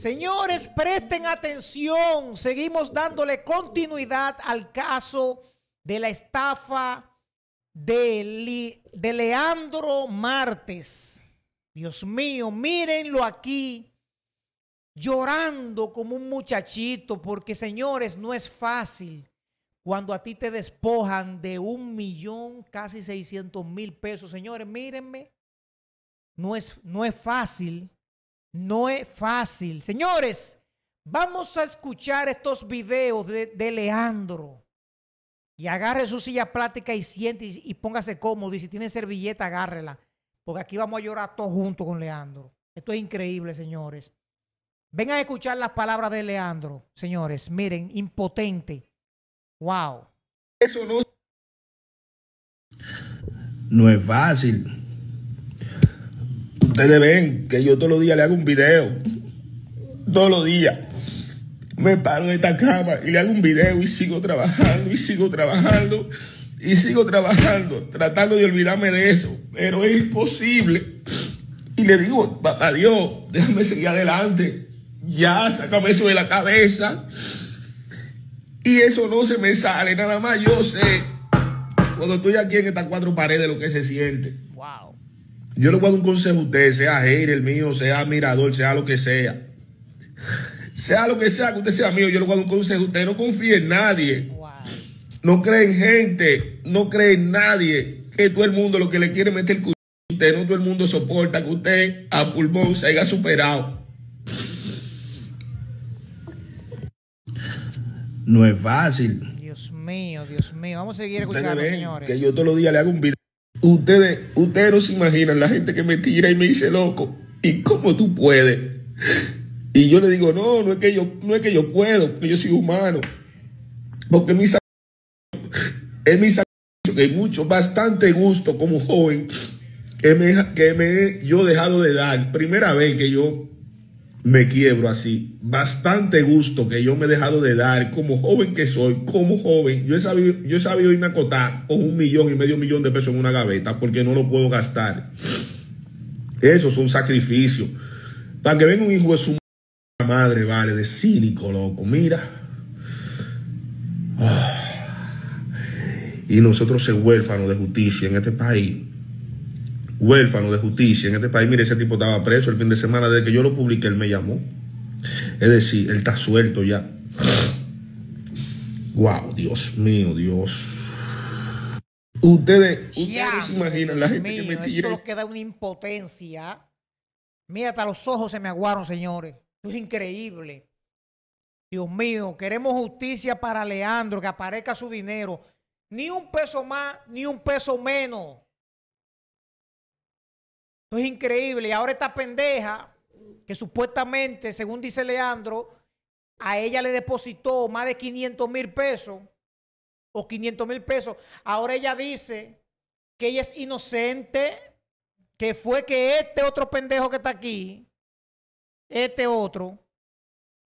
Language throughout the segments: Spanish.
Señores, presten atención. Seguimos dándole continuidad al caso de la estafa de, Leandro Martes. Dios mío, mírenlo aquí llorando como un muchachito, porque señores, no es fácil cuando a ti te despojan de un millón, casi 600 mil pesos. Señores, mírenme, no es, no es fácil no es fácil. Señores, vamos a escuchar estos videos de, Leandro. Y agarre su silla plática y siente y, póngase cómodo. Y si tiene servilleta, agárrela. Porque aquí vamos a llorar todos juntos con Leandro. Esto es increíble, señores. Vengan a escuchar las palabras de Leandro, señores. Miren, impotente. Wow. Eso no. No es fácil Ustedes ven que yo todos los días le hago un video. Todos los días. Me paro de esta cama y le hago un video y sigo trabajando y sigo trabajando y sigo trabajando, tratando de olvidarme de eso. Pero es imposible. Y le digo, papá Dios, déjame seguir adelante. Ya, sácame eso de la cabeza. Y eso no se me sale. Nada más yo sé, cuando estoy aquí en estas cuatro paredes, lo que se siente. Wow. Yo le voy a dar un consejo a usted, sea el mío, sea Mirador, sea lo que sea. Sea lo que sea que usted sea mío, yo le voy a dar un consejo a usted. No confíe en nadie. No cree en gente, no cree en nadie. Que todo el mundo lo que le quiere meter el cuchillo usted, no todo el mundo soporta que usted a pulmón se haya superado. No es fácil. Dios mío, Dios mío. Vamos a seguir escuchando, señores. Que yo todos los días le hago un video. Ustedes, no se imaginan la gente que me tira y me dice, loco, ¿y cómo tú puedes? Y yo le digo, no, no es que yo, no es que yo puedo, porque yo soy humano. Porque mi es mi sacrificio que hay mucho, bastante gusto como joven que me, que me yo he dejado de dar. Primera vez que yo me quiebro así. Bastante gusto que yo me he dejado de dar como joven que soy, como joven. Yo he sabido, yo he sabido irme a con un millón y medio millón de pesos en una gaveta porque no lo puedo gastar. Eso es un sacrificio. Para que venga un hijo de su madre, vale, de cínico, loco. Mira. Ah. Y nosotros se huérfanos de justicia en este país huérfano de justicia en este país. Mire, ese tipo estaba preso el fin de semana. Desde que yo lo publiqué, él me llamó. Es decir, él está suelto ya. Wow, Dios mío, Dios. Ustedes, ustedes se imaginan la gente que me queda una impotencia. Mira, hasta los ojos se me aguaron, señores. Esto es increíble. Dios mío, queremos justicia para Leandro, que aparezca su dinero. Ni un peso más, ni un peso menos es increíble. Y ahora esta pendeja, que supuestamente, según dice Leandro, a ella le depositó más de 500 mil pesos o 500 mil pesos. Ahora ella dice que ella es inocente, que fue que este otro pendejo que está aquí, este otro,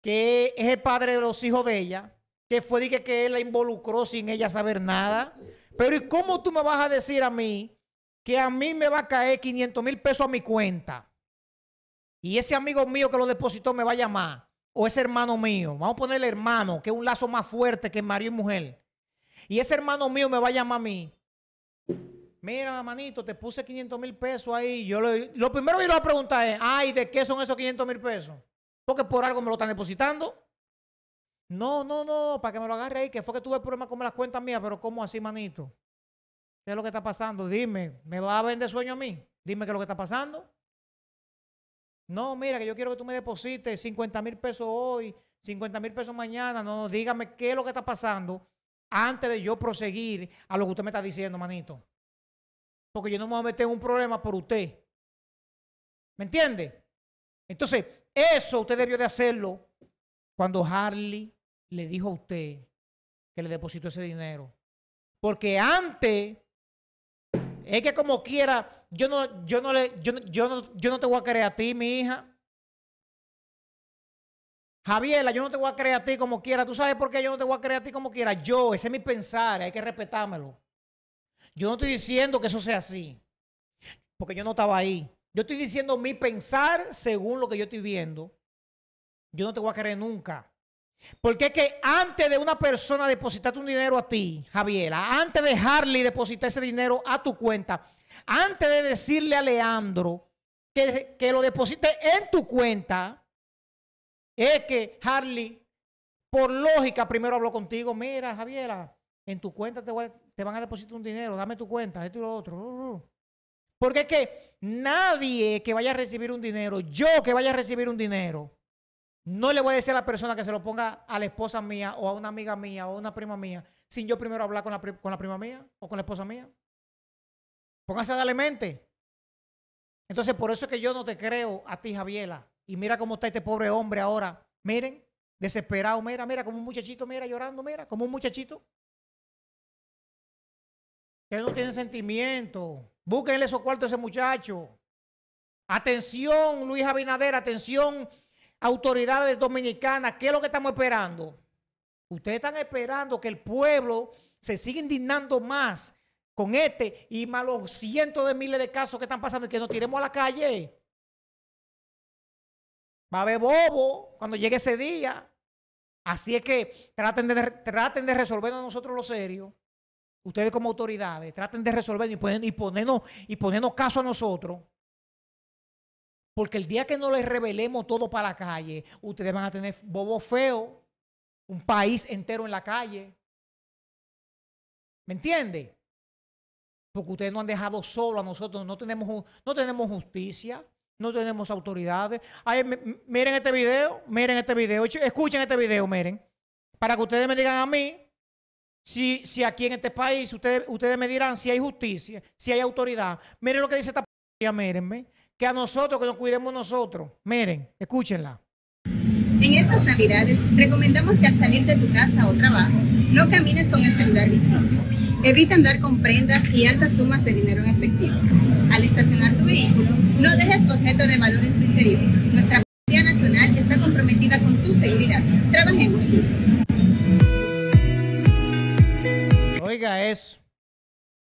que es el padre de los hijos de ella, que fue dije que él la involucró sin ella saber nada. Pero ¿y cómo tú me vas a decir a mí que a mí me va a caer 500 mil pesos a mi cuenta y ese amigo mío que lo depositó me va a llamar o ese hermano mío, vamos a ponerle hermano, que es un lazo más fuerte que marido y mujer, y ese hermano mío me va a llamar a mí. Mira, manito, te puse 500 mil pesos ahí. Yo lo, lo primero que yo le voy a preguntar es, ay, ¿de qué son esos 500 mil pesos? Porque por algo me lo están depositando. No, no, no, para que me lo agarre ahí, que fue que tuve problemas con las cuentas mías, pero ¿cómo así, manito? ¿Qué es lo que está pasando? Dime, ¿me va a vender sueño a mí? Dime qué es lo que está pasando. No, mira, que yo quiero que tú me deposites 50 mil pesos hoy, 50 mil pesos mañana. No, dígame qué es lo que está pasando antes de yo proseguir a lo que usted me está diciendo, manito. Porque yo no me voy a meter en un problema por usted. ¿Me entiende? Entonces, eso usted debió de hacerlo cuando Harley le dijo a usted que le depositó ese dinero. Porque antes es que como quiera, yo no, yo no le, yo, yo, te voy a creer a ti, mi hija. Javiela, yo no te voy a creer a ti como quiera. ¿Tú sabes por qué yo no te voy a creer a ti como quiera? Yo, ese es mi pensar, hay que respetármelo. Yo no estoy diciendo que eso sea así, porque yo no estaba ahí. Yo estoy diciendo mi pensar según lo que yo estoy viendo. Yo no te voy a creer nunca. Porque es que antes de una persona depositarte un dinero a ti, Javiera, antes de Harley depositar ese dinero a tu cuenta, antes de decirle a Leandro que, lo deposite en tu cuenta, es que Harley, por lógica, primero habló contigo, mira, Javiera, en tu cuenta te, te van a depositar un dinero, dame tu cuenta, esto y lo otro. Porque es que nadie que vaya a recibir un dinero, yo que vaya a recibir un dinero, no le voy a decir a la persona que se lo ponga a la esposa mía o a una amiga mía o a una prima mía sin yo primero hablar con la, con la prima mía o con la esposa mía. Póngase a darle mente. Entonces, por eso es que yo no te creo a ti, Javiela. Y mira cómo está este pobre hombre ahora. Miren, desesperado, mira, mira, como un muchachito, mira, llorando, mira, como un muchachito. Que no tiene sentimiento. Búsquenle esos cuartos a ese muchacho. Atención, Luis Abinader, atención, autoridades dominicanas, ¿qué es lo que estamos esperando? Ustedes están esperando que el pueblo se siga indignando más con este y más los cientos de miles de casos que están pasando y que nos tiremos a la calle. Va a haber bobo cuando llegue ese día. Así es que traten de, traten de resolvernos nosotros lo serio. Ustedes como autoridades, traten de resolver y ponernos, y ponernos caso a nosotros. Porque el día que no les revelemos todo para la calle, ustedes van a tener bobo feo, un país entero en la calle. ¿Me entiende? Porque ustedes nos han dejado solo a nosotros, no tenemos, no tenemos justicia, no tenemos autoridades. miren este video, miren este video, escuchen este video, miren, para que ustedes me digan a mí si, si aquí en este país ustedes, ustedes me dirán si hay justicia, si hay autoridad. Miren lo que dice esta policía, mírenme que a nosotros, que nos cuidemos nosotros. Miren, escúchenla. En estas navidades recomendamos que al salir de tu casa o trabajo no camines con el celular visible. Evita andar con prendas y altas sumas de dinero en efectivo. Al estacionar tu vehículo, no dejes tu objeto de valor en su interior. Nuestra Policía Nacional está comprometida con tu seguridad. Trabajemos juntos. Oiga eso.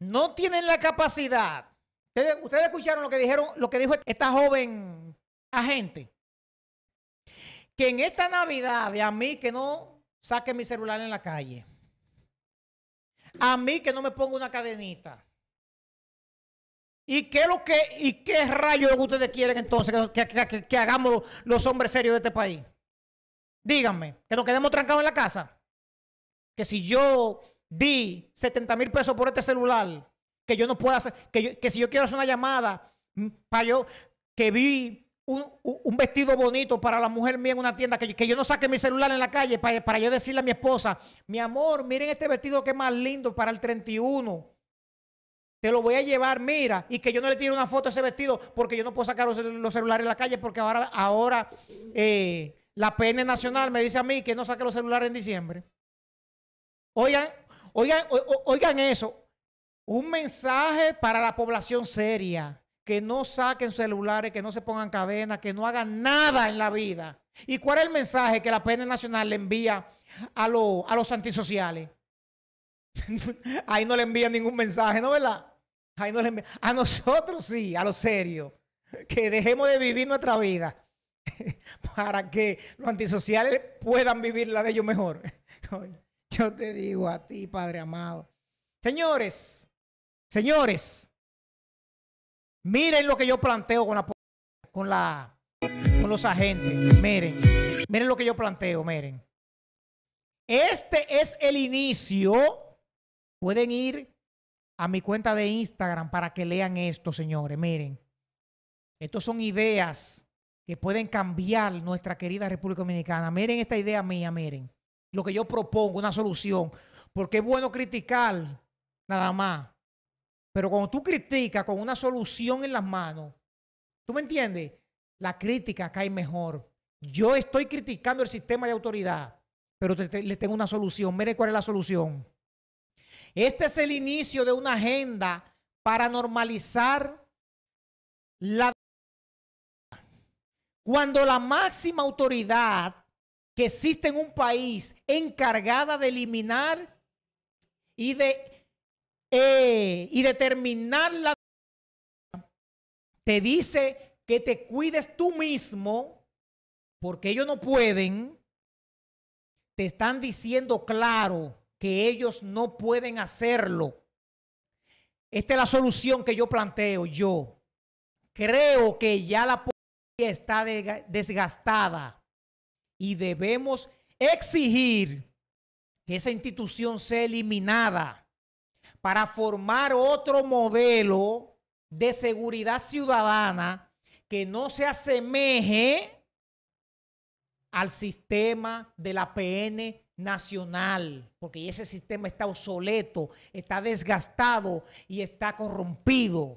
No tienen la capacidad Ustedes, escucharon lo que dijeron, lo que dijo esta joven agente. Que en esta Navidad, a mí que no saque mi celular en la calle. A mí que no me ponga una cadenita. ¿Y qué, lo que, y rayo que ustedes quieren entonces que, hagamos los hombres serios de este país? Díganme, que nos quedemos trancados en la casa. Que si yo di 70 mil pesos por este celular, que yo no pueda hacer, que, si yo quiero hacer una llamada mm, para yo, que vi un, vestido bonito para la mujer mía en una tienda, que, que yo no saque mi celular en la calle para, para, yo decirle a mi esposa, mi amor, miren este vestido que es más lindo para el 31. Te lo voy a llevar, mira, y que yo no le tire una foto a ese vestido porque yo no puedo sacar los, celulares en la calle porque ahora, ahora eh, la PN Nacional me dice a mí que no saque los celulares en diciembre. Oigan, oigan, oigan eso. Un mensaje para la población seria, que no saquen celulares, que no se pongan cadenas, que no hagan nada en la vida. ¿Y cuál es el mensaje que la PN Nacional le envía a, a los antisociales? Ahí no le envían ningún mensaje, ¿no, verdad? Ahí no le envía. A nosotros sí, a los serios, que dejemos de vivir nuestra vida para que los antisociales puedan vivir la de ellos mejor. Yo te digo a ti, Padre amado. Señores, Señores, miren lo que yo planteo con la con la con los agentes. Miren, miren lo que yo planteo, miren. Este es el inicio. Pueden ir a mi cuenta de Instagram para que lean esto, señores. Miren, estos son ideas que pueden cambiar nuestra querida República Dominicana. Miren esta idea mía, miren. Lo que yo propongo, una solución. Porque es bueno criticar nada más. Pero cuando tú criticas con una solución en las manos, ¿tú me entiendes? La crítica cae mejor. Yo estoy criticando el sistema de autoridad, pero le tengo una solución. Mire cuál es la solución. Este es el inicio de una agenda para normalizar la... Cuando la máxima autoridad que existe en un país encargada de eliminar y de eh, y determinar la... Te dice que te cuides tú mismo, porque ellos no pueden. Te están diciendo claro que ellos no pueden hacerlo. Esta es la solución que yo planteo yo. Creo que ya la policía está desgastada y debemos exigir que esa institución sea eliminada para formar otro modelo de seguridad ciudadana que no se asemeje al sistema de la PN nacional, porque ese sistema está obsoleto, está desgastado y está corrompido.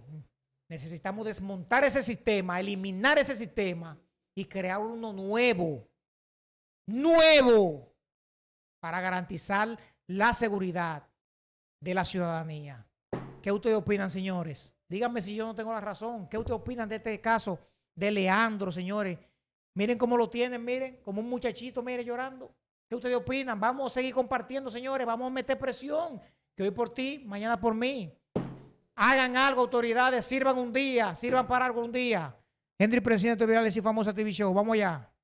Necesitamos desmontar ese sistema, eliminar ese sistema y crear uno nuevo, nuevo, para garantizar la seguridad de la ciudadanía. ¿Qué ustedes opinan, señores? Díganme si yo no tengo la razón. ¿Qué ustedes opinan de este caso de Leandro, señores? Miren cómo lo tienen, miren, como un muchachito, mire, llorando. ¿Qué ustedes opinan? Vamos a seguir compartiendo, señores. Vamos a meter presión. Que hoy por ti, mañana por mí. Hagan algo, autoridades. Sirvan un día. Sirvan para algo un día. Henry Presidente Virales y Famosa TV Show. Vamos allá.